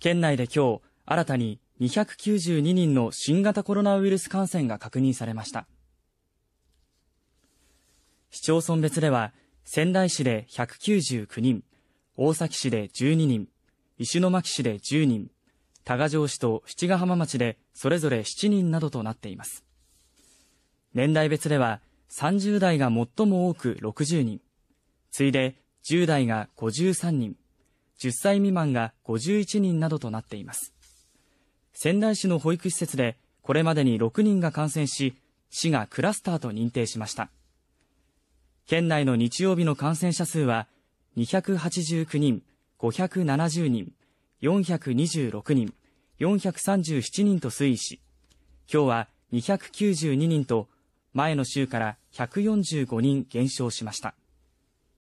県内で今日新たに292人の新型コロナウイルス感染が確認されました市町村別では仙台市で199人大崎市で12人石巻市で10人多賀城市と七ヶ浜町でそれぞれ7人などとなっています年代別では30代が最も多く60人次いで10代が53人10歳未満が51人などとなっています仙台市の保育施設でこれまでに6人が感染し市がクラスターと認定しました県内の日曜日の感染者数は289人570人426人437人と推移し今日は292人と前の週から145人減少しました。